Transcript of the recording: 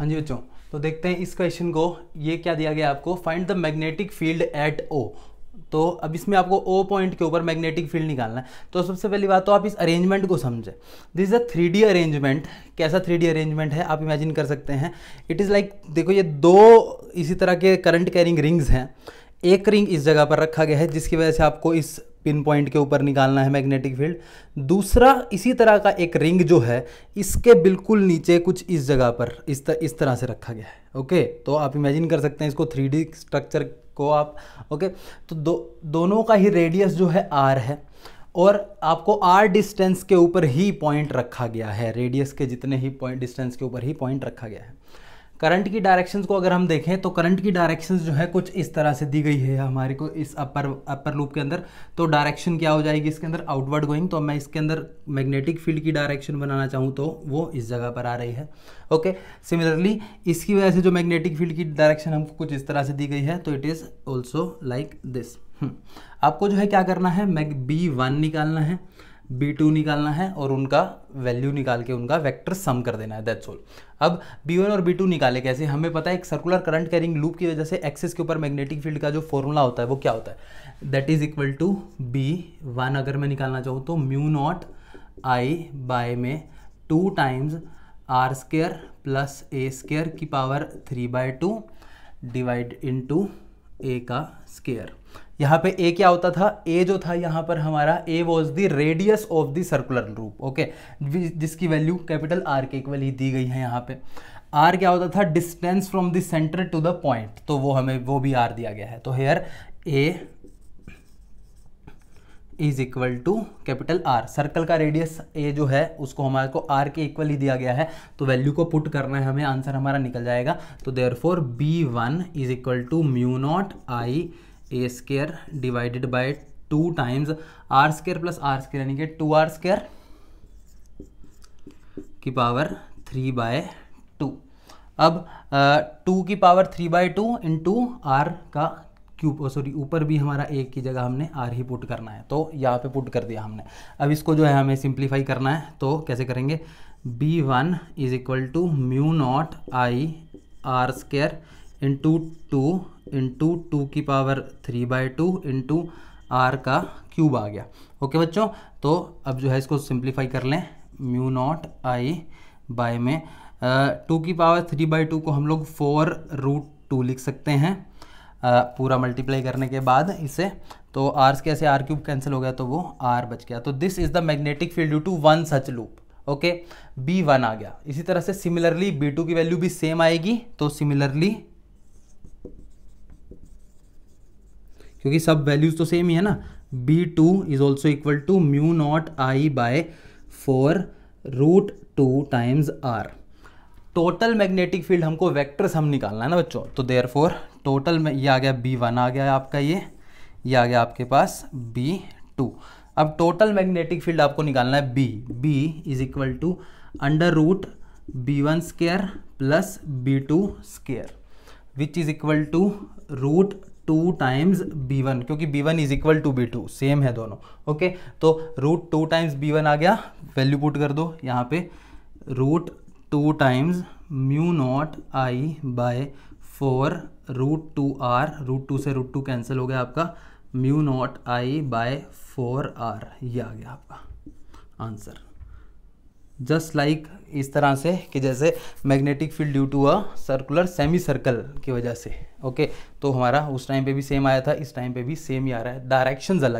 हाँ जी बच्चों तो देखते हैं इस क्वेश्चन को ये क्या दिया गया आपको find the magnetic field at O तो अब इसमें आपको ओ पॉइंट के ऊपर मैग्नेटिक फील्ड निकालना है तो सबसे पहली बात तो आप इस अरेंजमेंट को समझें this is a three D arrangement कैसा थ्री डी अरेंजमेंट है आप इमेजिन कर सकते हैं इट इज़ लाइक देखो ये दो इसी तरह के करंट कैरिंग रिंग्स हैं एक रिंग इस जगह पर रखा गया है जिसकी वजह से आपको इस पिन पॉइंट के ऊपर निकालना है मैग्नेटिक फील्ड दूसरा इसी तरह का एक रिंग जो है इसके बिल्कुल नीचे कुछ इस जगह पर इस तर, इस तरह से रखा गया है ओके तो आप इमेजिन कर सकते हैं इसको थ्री स्ट्रक्चर को आप ओके तो दो दोनों का ही रेडियस जो है आर है और आपको आर डिस्टेंस के ऊपर ही पॉइंट रखा गया है रेडियस के जितने ही पॉइंट डिस्टेंस के ऊपर ही पॉइंट रखा गया है करंट की डायरेक्शंस को अगर हम देखें तो करंट की डायरेक्शंस जो है कुछ इस तरह से दी गई है हमारे को इस अपर अपर लूप के अंदर तो डायरेक्शन क्या हो जाएगी इसके अंदर आउटवर्ड गोइंग तो मैं इसके अंदर मैग्नेटिक फील्ड की डायरेक्शन बनाना चाहूँ तो वो इस जगह पर आ रही है ओके सिमिलरली इसकी वजह से जो मैग्नेटिक फील्ड की डायरेक्शन हमको कुछ इस तरह से दी गई है तो it is also like this आपको जो है क्या करना है मैग बी वन निकालना है बी टू निकालना है और उनका वैल्यू निकाल के उनका वेक्टर सम कर देना है दैट्स ऑल अब बी वन और बी टू निकाले कैसे हमें पता है एक सर्कुलर करंट कैरिंग लूप की वजह से एक्सेस के ऊपर मैग्नेटिक फील्ड का जो फॉर्मूला होता है वो क्या होता है that is equal to B one अगर मैं निकालना चाहूँ तो म्यू नॉट आई बाय में two times R square plus A square की power three by two divide in two A का स्केयर यहाँ पे ए क्या होता था ए जो था यहाँ पर हमारा A was the radius of the circular loop okay जिसकी वैल्यू कैपिटल आर के इक्वल ही दी गई है यहाँ पे आर क्या होता था distance from the centre to the point तो वो हमें वो भी आर दिया गया है तो here A is equal to capital R circle का रेडियस ए जो है उसको हमारे को आर के इक्वल ही दिया गया है तो वैल्यू को पुट करना है हमें आंसर हमारा निकल जाएगा तो therefore B one is equal to mu naught I A square divided by two times R square plus R square यानी कि टू आर स्केयर की पावर थ्री बाय टू अब टू की power three by two in two R का cube sorry ऊपर भी हमारा एक की जगह हमने आर ही पुट करना है तो यहाँ पे पुट कर दिया हमने अब इसको जो है हमें सिंप्लीफाई करना है तो कैसे करेंगे B one is equal to mu naught I R square two two into two की power three by two into R का क्यूब आ गया ओके बच्चों तो अब जो है इसको सिंप्लीफाई कर लें म्यू नॉट आई बाय में टू की पावर थ्री बाई टू को हम लोग फोर रूट टू लिख सकते हैं आ, पूरा मल्टीप्लाई करने के बाद इसे तो आर कैसे आर क्यूब कैंसिल हो गया तो वो आर बच गया तो this is the magnetic field due to one such loop okay B one आ गया इसी तरह से सिमिलरली बी टू की वैल्यू भी सेम आएगी तो सिमिलरली क्योंकि सब वैल्यूज़ तो सेम ही है ना B two is also equal to mu naught I by four root two times R total magnetic field हमको वेक्टर्स हम निकालना है ना बच्चों तो देयर फोर टोटल में ये आ गया बी वन आ गया आपका ये ये आ गया आपके पास बी टू अब टोटल मैग्नेटिक फील्ड आपको निकालना है B B is equal to under root B one square plus B two square which is equal to root two times B one क्योंकि B one is equal to B two same है दोनों okay तो root two times B one आ गया value put कर दो यहाँ पे root two times mu naught I by four root two R root two से रूट टू कैंसिल हो गया आपका mu naught I by four R ये आ गया आपका आंसर जस्ट लाइक इस तरह से कि जैसे magnetic field due to a circular semicircle की वजह से ओके तो हमारा उस टाइम पे भी सेम आया था इस टाइम पे भी सेम ही आ रहा है डायरेक्शंस अलग